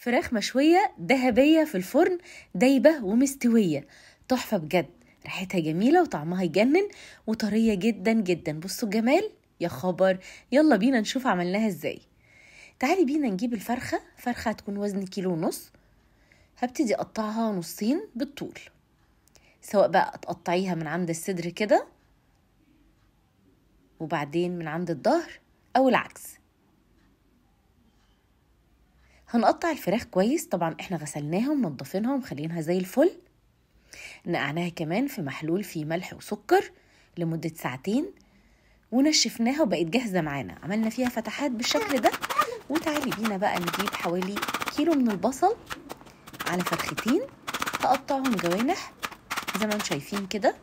فراخ مشوية ذهبية في الفرن دايبة ومستوية تحفة بجد ريحتها جميلة وطعمها يجنن وطرية جدا جدا بصوا الجمال يا خبر يلا بينا نشوف عملناها ازاي تعالي بينا نجيب الفرخة فرخة هتكون وزن كيلو ونص هبتدي اقطعها نصين بالطول سواء بقى تقطعيها من عند الصدر كده وبعدين من عند الظهر او العكس هنقطع الفراخ كويس طبعا احنا غسلناهم ومنضفينها ومخلينها زي الفل نقعناها كمان في محلول فيه ملح وسكر لمدة ساعتين ونشفناها وبقت جاهزة معانا عملنا فيها فتحات بالشكل ده وتعالي بينا بقى نجيب حوالي كيلو من البصل على فرختين هقطعهم جوانح زي ما انتم شايفين كده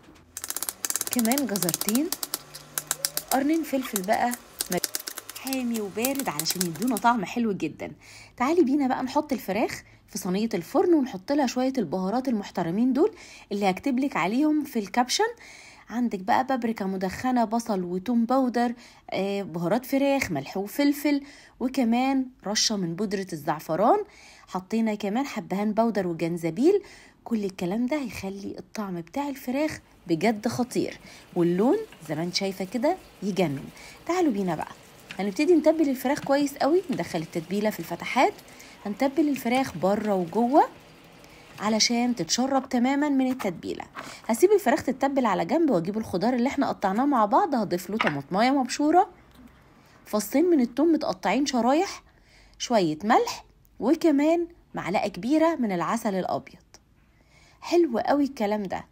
كمان جزرتين قرنين فلفل بقى حامي وبارد علشان يدونا طعم حلو جدا تعالي بينا بقى نحط الفراخ في صينيه الفرن ونحط لها شويه البهارات المحترمين دول اللي هكتب لك عليهم في الكابشن عندك بقى بابريكا مدخنه بصل وتوم باودر آه، بهارات فراخ ملح وفلفل وكمان رشه من بودره الزعفران حطينا كمان حبهان باودر وجنزبيل كل الكلام ده هيخلي الطعم بتاع الفراخ بجد خطير واللون زي ما انت شايفه كده يجنن تعالوا بينا بقى هنبتدي نتبل الفراخ كويس قوي ندخل التتبيله في الفتحات هنتبل الفراخ بره وجوه علشان تتشرب تماما من التتبيله هسيب الفراخ تتبل على جنب واجيب الخضار اللي احنا قطعناه مع بعض هضيف له طماطمايه مبشوره فصين من التوم متقطعين شرايح شويه ملح وكمان معلقه كبيره من العسل الابيض حلو قوي الكلام ده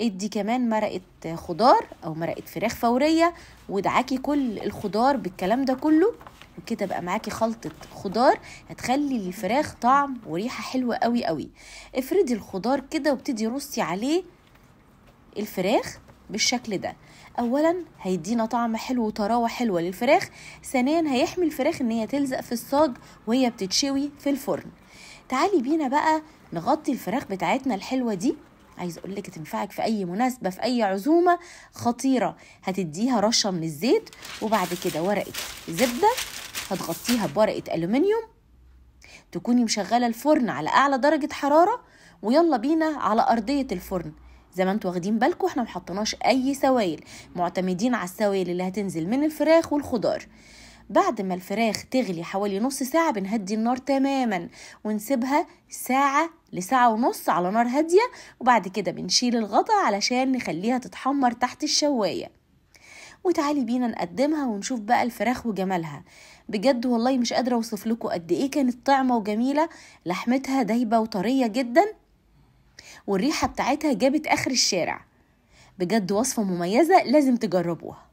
ادي كمان مرقه خضار او مرقه فراخ فوريه وادعكي كل الخضار بالكلام ده كله وكده بقى معاكي خلطة خضار هتخلي للفراخ طعم وريحة حلوة قوي قوي افردي الخضار كده وابتدي رصي عليه الفراخ بالشكل ده اولا هيدينا طعم حلو وطراوه حلوه للفراخ ثانيا هيحمي الفراخ ان هي تلزق في الصاج وهي بتتشوي في الفرن تعالي بينا بقى نغطي الفراخ بتاعتنا الحلوه دي عايز اقول لك تنفعك في اي مناسبه في اي عزومه خطيره هتديها رشه من الزيت وبعد كده ورقه زبده هتغطيها بورقه الومنيوم تكوني مشغله الفرن على اعلى درجه حراره ويلا بينا على ارضيه الفرن زي ما انتوا واخدين بالكم احنا محطناش اي سوائل معتمدين على السوائل اللي هتنزل من الفراخ والخضار بعد ما الفراخ تغلي حوالي نص ساعة بنهدي النار تماما ونسيبها ساعة لساعة ونص على نار هادية وبعد كده بنشيل الغطا علشان نخليها تتحمر تحت الشواية وتعالي بينا نقدمها ونشوف بقى الفراخ وجمالها بجد والله مش قادرة اوصف لكم قد ايه كانت طعمة وجميلة لحمتها دايبة وطرية جدا والريحة بتاعتها جابت اخر الشارع بجد وصفة مميزة لازم تجربوها